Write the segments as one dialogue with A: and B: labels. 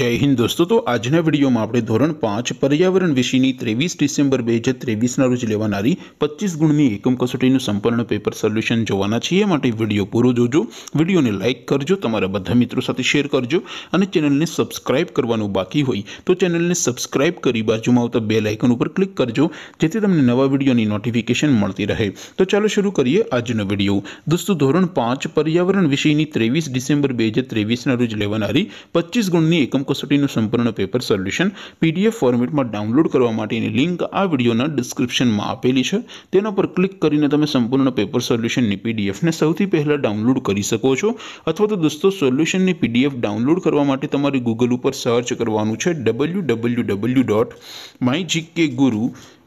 A: जय हिंद दोस्तों तो आज ने वीडियो में आपरे ધોરણ 5 પર્યાવરણ વિષયની 23 ડિસેમ્બર 2023 ના રોજ લેવાણારી 25 ગુણની એકમ કસોટીનું સંપૂર્ણ પેપર સોલ્યુશન જોવાના છે એટલે વિડિયો પૂરો જોજો વિડિયોને લાઈક કરજો તમારા બધા મિત્રો સાથે શેર કરજો અને ચેનલને સબ્સ્ક્રાઇબ કરવાનું બાકી હોય તો ચેનલને સબ્સ્ક્રાઇબ કરી બાજુમાં ઉતર બેલ આઇકન ઉપર ક્લિક કરજો જેથી તમને નવા વિડિયોની નોટિફિકેશન મળતી રહે તો ચાલો શરુ કરીએ આજનો વિડિયો दोस्तों ધોરણ 5 પર્યાવરણ વિષયની 23 ડિસેમ્બર 2023 ના રોજ લેવાણારી 25 ગુણની એકમ કુસોટીનું સંપૂર્ણ પેપર સોલ્યુશન પીડીએફ ફોર્મેટમાં ડાઉનલોડ કરવા માટેની લિંક આ વિડિયોના ડિસ્ક્રિપ્શનમાં આપેલી છે તેના પર ક્લિક કરીને તમે સંપૂર્ણ પેપર સોલ્યુશનની પીડીએફ ને સૌથી પહેલા ડાઉનલોડ કરી શકો છો અથવા તો દોસ્તો સોલ્યુશનની પીડીએફ ડાઉનલોડ કરવા માટે તમારે Google ઉપર સર્ચ કરવાનું છે www.mygkguru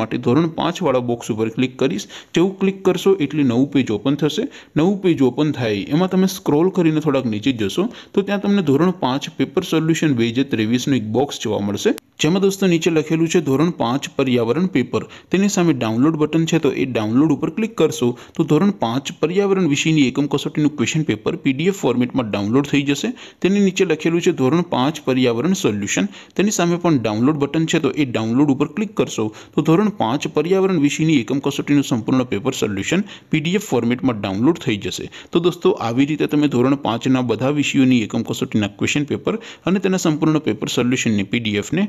A: માટે ધોરણ પાંચવાળા બોક્સ ઉપર ક્લિક કરીશ જેવું ક્લિક કરશો એટલે નવું પેજ ઓપન થશે નવું પેજ ઓપન થાય એમાં તમે સ્ક્રોલ કરીને થોડાક નીચે જશો તો ત્યાં તમને ધોરણ પાંચ પેપર સોલ્યુશન બે હજાર ત્રેવીસનું એક બોક્સ જોવા મળશે જેમાં દોસ્તો નીચે લખેલું છે ધોરણ પાંચ પર્યાવરણ પેપર તેની સામે ડાઉનલોડ બટન છે તો એ ડાઉનલોડ ઉપર ક્લિક કરશો તો ધોરણ પાંચ પર્યાવરણ વિષયની એકમ કસોટીનું ક્વેશ્ચન પેપર પીડીએફ ફોર્મેટમાં ડાઉનલોડ થઈ જશે તેની નીચે લખેલું છે ધોરણ પાંચ પર્યાવરણ સોલ્યુશન તેની સામે પણ ડાઉનલોડ બટન છે તો એ ડાઉનલોડ ઉપર ક્લિક કરશો તો ધોરણ પાંચ પર્યાવરણ વિષયની એકમ કસોટીનું સંપૂર્ણ પેપર સોલ્યુશન પીડીએફ ફોર્મેટમાં ડાઉનલોડ થઈ જશે તો દોસ્તો આવી રીતે તમે ધોરણ પાંચના બધા વિષયોની એકમ કસોટીના ક્વેશ્ચન પેપર અને તેના સંપૂર્ણ પેપર સોલ્યુશનની પીડીએફને